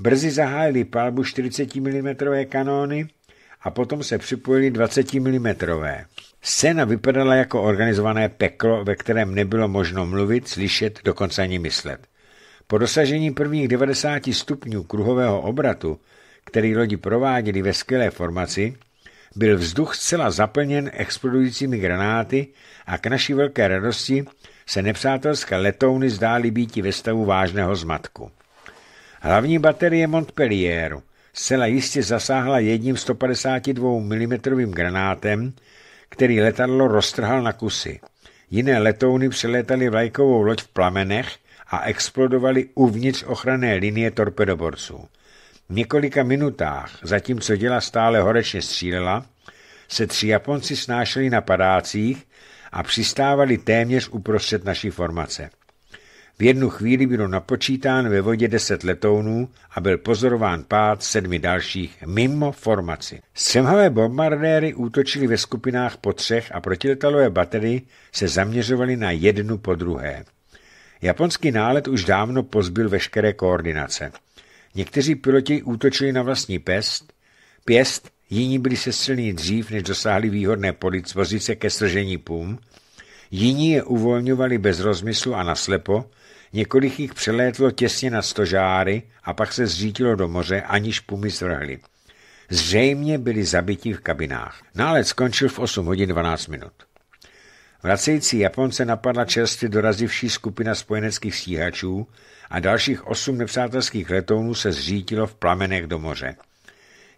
Brzy zahájili palbu 40 mm kanóny a potom se připojili 20 mm. Scéna vypadala jako organizované peklo, ve kterém nebylo možno mluvit, slyšet, dokonce ani myslet. Po dosažení prvních 90 stupňů kruhového obratu, který lodi prováděli ve skvělé formaci, byl vzduch zcela zaplněn explodujícími granáty a k naší velké radosti se nepřátelské letouny zdály býti ve stavu vážného zmatku. Hlavní baterie Montpellieru zcela jistě zasáhla jedním 152 mm granátem, který letadlo roztrhal na kusy. Jiné letouny přelétaly vlajkovou loď v plamenech a explodovaly uvnitř ochranné linie torpedoborců. V několika minutách, zatímco děla stále horečně střílela, se tři Japonci snášeli na padácích a přistávali téměř uprostřed naší formace. V jednu chvíli bylo napočítán ve vodě deset letounů a byl pozorován pád sedmi dalších mimo formaci. Semhavé bombardéry útočily ve skupinách po třech a protiletalové baterie se zaměřovaly na jednu po druhé. Japonský nálet už dávno pozbyl veškeré koordinace. Někteří piloti útočili na vlastní pest, pěst, jiní byli silní dřív, než dosáhli výhodné pozice ke stržení pum, jiní je uvolňovali bez rozmyslu a naslepo, Několik jich přelétlo těsně na stožáry a pak se zřítilo do moře, aniž pumy zvrhly. Zřejmě byli zabiti v kabinách. Nálet skončil v 8 hodin 12 minut. Vracející Japonce napadla čerstvě dorazivší skupina spojeneckých stíhačů a dalších osm nepřátelských letounů se zřítilo v plamenech do moře.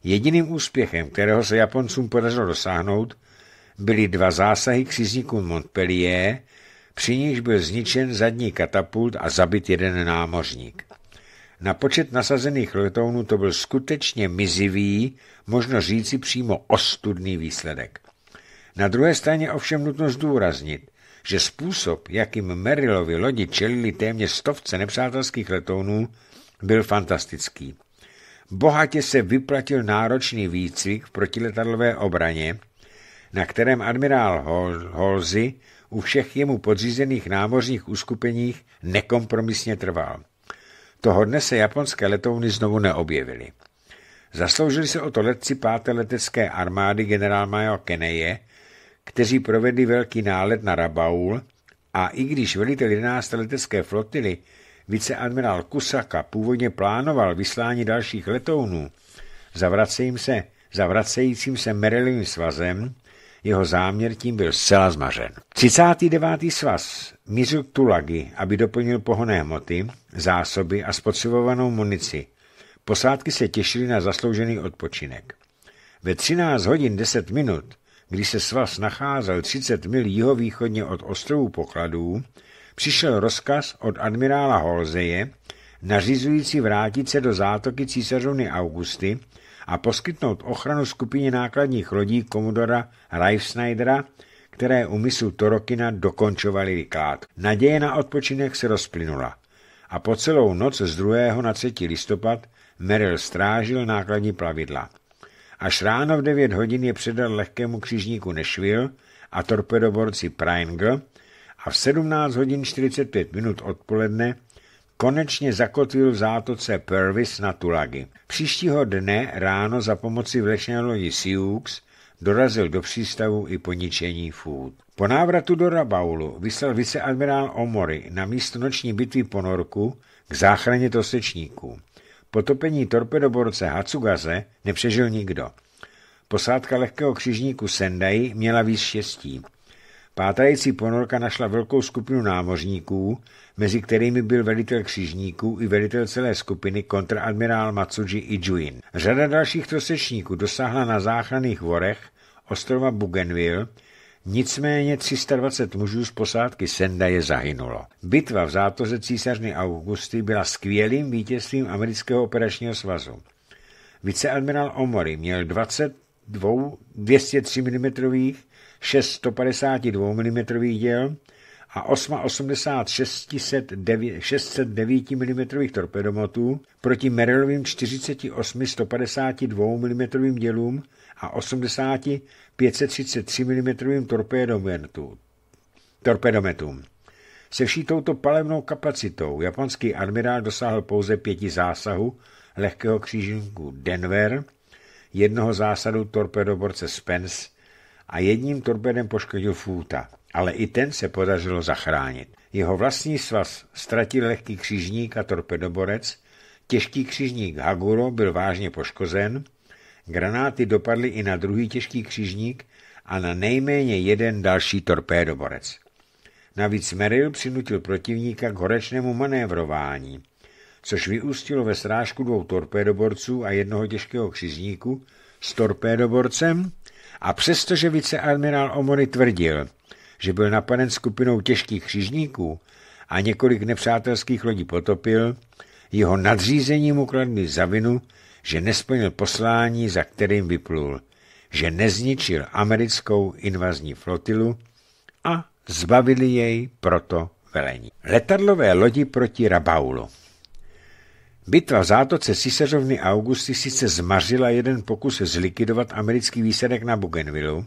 Jediným úspěchem, kterého se Japoncům podařilo dosáhnout, byly dva zásahy křižníků Montpellier, při níž byl zničen zadní katapult a zabit jeden námořník. Na počet nasazených letounů to byl skutečně mizivý, možno říci přímo ostudný výsledek. Na druhé straně ovšem nutno zdůraznit, že způsob, jakým Merilovi lodi čelili téměř stovce nepřátelských letounů, byl fantastický. Bohatě se vyplatil náročný výcvik v protiletadlové obraně, na kterém admirál Hol Holzy u všech jemu podřízených námořních uskupeních nekompromisně trval. Toho dne se japonské letouny znovu neobjevily. Zasloužili se o to letci páté letecké armády generálmajor Keneje, kteří provedli velký nálet na Rabaul a i když velitel 11. letecké flotily viceadmirál Kusaka původně plánoval vyslání dalších letounů, zavracejícím se, zavracejícím se Merelým svazem, jeho záměr tím byl zcela zmařen. 39. svaz mířil k Tulagi, aby doplnil pohonné hmoty, zásoby a spotřebovanou munici. Posádky se těšily na zasloužený odpočinek. Ve 13 hodin 10 minut, kdy se svaz nacházel 30 mil jihovýchodně od ostrovů pokladů, přišel rozkaz od admirála Holzeje, nařizující vrátit se do zátoky císařovny Augusty a poskytnout ochranu skupině nákladních lodí komodora Reifsnydera, které u misu Torokina dokončovali vyklád. Naděje na odpočinek se rozplynula a po celou noc z 2. na 3. listopad Merrill strážil nákladní plavidla. Až ráno v 9 hodin je předal lehkému křižníku Nešvil a torpedoborci Pringle a v 17 hodin 45 minut odpoledne konečně zakotvil v zátoce Purvis na Tulagi. Příštího dne ráno za pomoci vlečné lodi Sioux dorazil do přístavu i poničení Food. Po návratu do Rabaulu vyslal viceadmirál Omory na místo noční bitvy ponorku k záchraně tosečníků. Potopení torpedoborce Hatsugaze nepřežil nikdo. Posádka lehkého křižníku Sendai měla víc štěstí. Pátrající ponorka našla velkou skupinu námořníků, mezi kterými byl velitel křižníků i velitel celé skupiny kontraadmirál Matsuji Ijuin. Řada dalších trosečníků dosáhla na záchranných vorech ostrova Bougainville, nicméně 320 mužů z posádky Senda je zahynulo. Bitva v zátoře císařny Augusty byla skvělým vítězstvím amerického operačního svazu. Viceadmirál Omori měl 22 203 mm 652 mm děl a 8,86 609 mm torpedomotů proti Merrillovým 48 152 mm dělům a 80 533 mm torpedometům. Se vší touto palevnou kapacitou japonský admirál dosáhl pouze pěti zásahů lehkého křížníku Denver, jednoho zásadu torpedoborce Spence a jedním torpedem poškodil Fúta, ale i ten se podařilo zachránit. Jeho vlastní svaz ztratil lehký křižník a torpedoborec, těžký křižník Haguro byl vážně poškozen, granáty dopadly i na druhý těžký křižník a na nejméně jeden další torpédoborec. Navíc Merrill přinutil protivníka k horečnému manévrování, což vyústilo ve srážku dvou torpédoborců a jednoho těžkého křižníku s torpédoborcem, a přestože viceadmirál Omory tvrdil, že byl napaden skupinou těžkých křižníků a několik nepřátelských lodí potopil, jeho nadřízení mu kladli za vinu, že nesplnil poslání, za kterým vyplul, že nezničil americkou invazní flotilu a zbavili jej proto velení. Letadlové lodi proti Rabaulu. Bitva v zátoce Cisařovny Augusty sice zmařila jeden pokus zlikvidovat americký výsadek na Bougainville,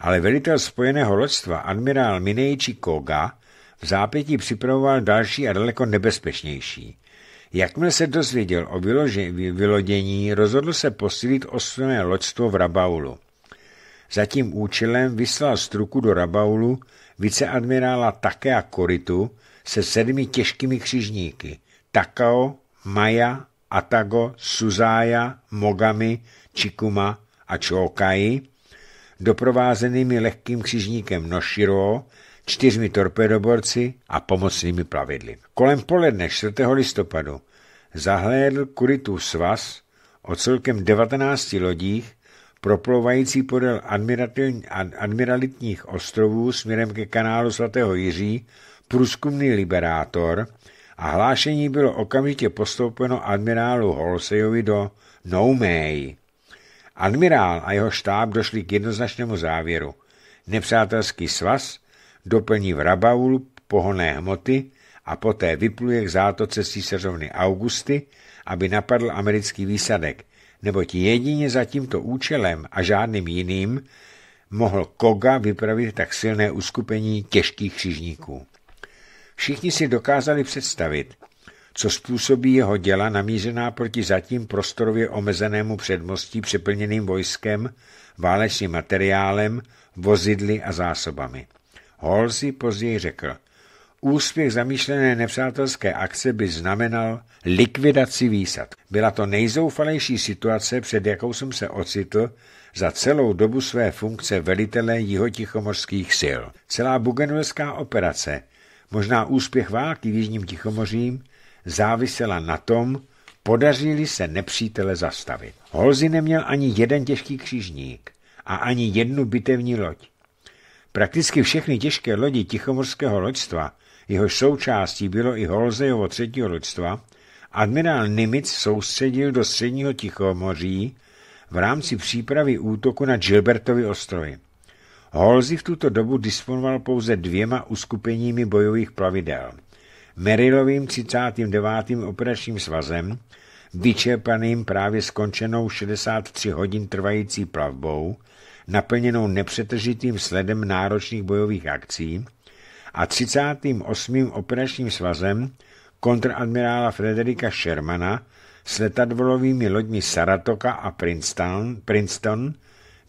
ale velitel spojeného loďstva admirál Mineichi Koga v zápětí připravoval další a daleko nebezpečnější. Jakmile se dozvěděl o vylodění, rozhodl se posílit osvěné loďstvo v Rabaulu. Za tím účelem vyslal struku do Rabaulu viceadmirála Takea Koritu se sedmi těžkými křižníky – Takao, Maja, Atago, Suzája, Mogami, Čikuma a Čókaji, doprovázenými lehkým křižníkem Noshiro, čtyřmi torpedoborci a pomocnými plavidly. Kolem poledne 4. listopadu zahlédl Kuritu svaz o celkem 19 lodích proplouvající podél admiralitních ostrovů směrem ke kanálu svatého Jiří průzkumný liberátor, a hlášení bylo okamžitě postoupeno admirálu Holsejovi do Noumei. Admirál a jeho štáb došli k jednoznačnému závěru. Nepřátelský svaz doplní v Rabaul pohonné hmoty a poté vypluje k zátoce císařovny Augusty, aby napadl americký výsadek, neboť jedině za tímto účelem a žádným jiným mohl Koga vypravit tak silné uskupení těžkých křižníků. Všichni si dokázali představit, co způsobí jeho děla namířená proti zatím prostorově omezenému předmostí přeplněným vojskem, válečným materiálem, vozidly a zásobami. Holsey později řekl, úspěch zamýšlené nepřátelské akce by znamenal likvidaci výsad. Byla to nejzoufalejší situace, před jakou jsem se ocitl za celou dobu své funkce velitele jihotichomorských sil. Celá bugenvilská operace – možná úspěch války v Jižním Tichomořím, závisela na tom, podařili se nepřítele zastavit. Holzy neměl ani jeden těžký křižník a ani jednu bitevní loď. Prakticky všechny těžké lodi Tichomorského loďstva, jehož součástí bylo i Holzejovo třetího loďstva, admirál Nimitz soustředil do středního Tichomoří v rámci přípravy útoku na Gilbertovy ostrovy. Halsey v tuto dobu disponoval pouze dvěma uskupeními bojových plavidel. Merilovým 39. operačním svazem, vyčerpaným právě skončenou 63 hodin trvající plavbou, naplněnou nepřetržitým sledem náročných bojových akcí, a 38. operačním svazem kontradmirála Frederika Shermana s letadvolovými loďmi Saratoka a Princeton, Princeton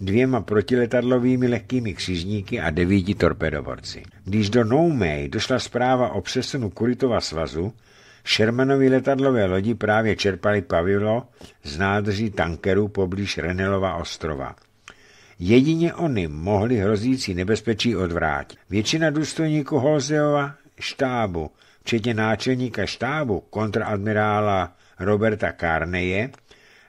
dvěma protiletadlovými lehkými křižníky a devíti torpedoborci. Když do Noumej došla zpráva o přesunu Kuritova svazu, Shermanovi letadlové lodi právě čerpali pavilo z nádrží tankerů poblíž Renelova ostrova. Jedině oni mohli hrozící nebezpečí odvrátit. Většina důstojníků Holzeova štábu, včetně náčelníka štábu kontradmirála Roberta Carneje,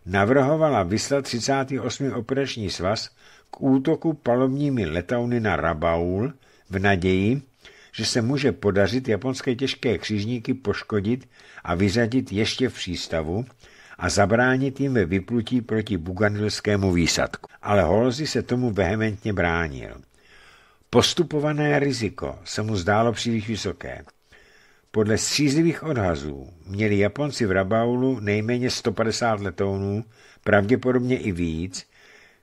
navrhovala vyslat 38. operační svaz k útoku palobními letouny na Rabaul v naději, že se může podařit japonské těžké křižníky poškodit a vyřadit ještě v přístavu a zabránit jim ve vyplutí proti buganilskému výsadku. Ale Holzi se tomu vehementně bránil. Postupované riziko se mu zdálo příliš vysoké podle střízlivých odhazů měli Japonci v Rabaulu nejméně 150 letounů, pravděpodobně i víc,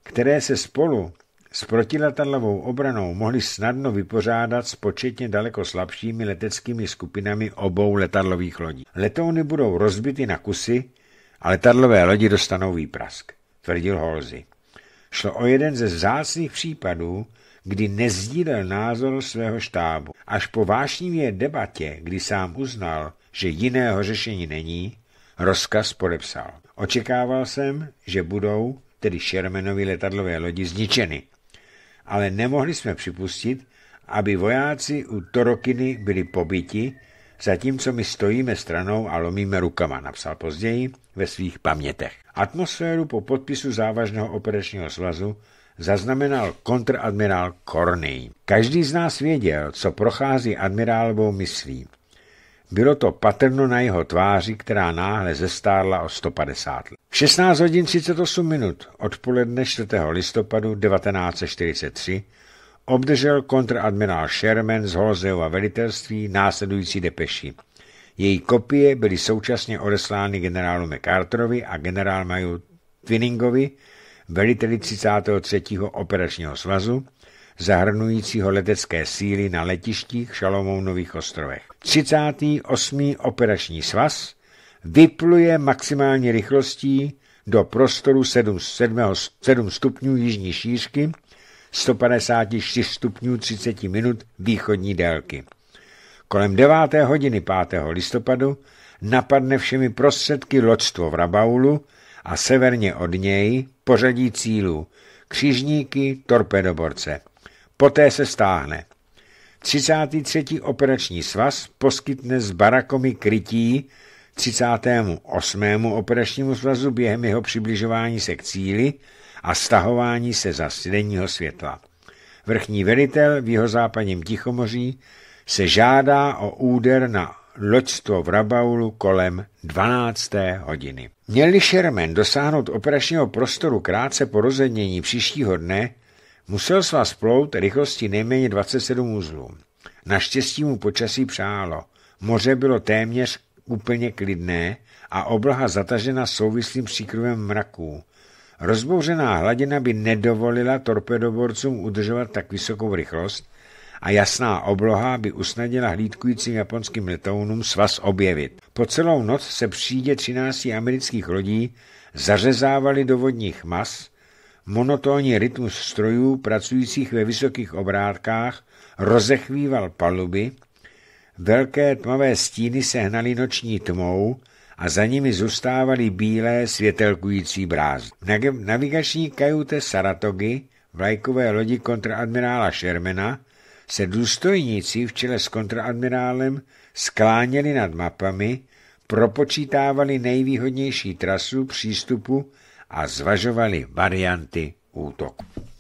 které se spolu s protiletadlovou obranou mohli snadno vypořádat s početně daleko slabšími leteckými skupinami obou letadlových lodí. Letouny budou rozbity na kusy a letadlové lodi dostanou výprask, tvrdil Holzy. Šlo o jeden ze zácných případů, kdy nezdílel názor svého štábu. Až po vášnivé debatě, kdy sám uznal, že jiného řešení není, rozkaz podepsal. Očekával jsem, že budou, tedy Shermanovy letadlové lodi, zničeny. Ale nemohli jsme připustit, aby vojáci u Torokiny byli pobyti, zatímco my stojíme stranou a lomíme rukama, napsal později ve svých pamětech. Atmosféru po podpisu závažného operačního svazu zaznamenal kontradmirál Corney. Každý z nás věděl, co prochází admirálovou myslí. Bylo to patrno na jeho tváři, která náhle zestárla o 150 let. 16 hodin 38 minut odpoledne 4. listopadu 1943 obdržel kontradmirál Sherman z Holzeova velitelství následující depeši. Její kopie byly současně odeslány generálu MacArthurovi a generálmajor Twinningovi veliteli 33. operačního svazu, zahrnujícího letecké síly na letištích Šalomounových ostrovech. 38. operační svaz vypluje maximální rychlostí do prostoru 7, 7, 7 stupňů jižní šířky, 154 stupňů 30 minut východní délky. Kolem 9. hodiny 5. listopadu napadne všemi prostředky loďstvo v Rabaulu a severně od něj pořadí cílů, křižníky, torpedoborce. Poté se stáhne. 33. operační svaz poskytne s barakomi krytí 38. operačnímu svazu během jeho přibližování se k cíli a stahování se za denního světla. Vrchní velitel v jeho západním Tichomoří se žádá o úder na loďstvo v Rabaulu kolem 12. hodiny. Měli Sherman dosáhnout operačního prostoru krátce po rozednění příštího dne, musel svaz plout rychlosti nejméně 27 uzlů. Naštěstí mu počasí přálo. Moře bylo téměř úplně klidné a obloha zatažena souvislým příkrovem mraků. Rozbouřená hladina by nedovolila torpedoborcům udržovat tak vysokou rychlost, a jasná obloha by usnadnila hlídkujícím japonským letounům svaz objevit. Po celou noc se přídě 13 amerických lodí zařezávali do vodních mas, monotónní rytmus strojů pracujících ve vysokých obrátkách rozechvíval paluby, velké tmavé stíny se hnaly noční tmou, a za nimi zůstávaly bílé světelkující brázdy. navigační kajute Saratogy, vlajkové lodi kontraadmirála Shermana, se důstojníci v čele s kontraadmirálem skláněli nad mapami, propočítávali nejvýhodnější trasu přístupu a zvažovali varianty útoku.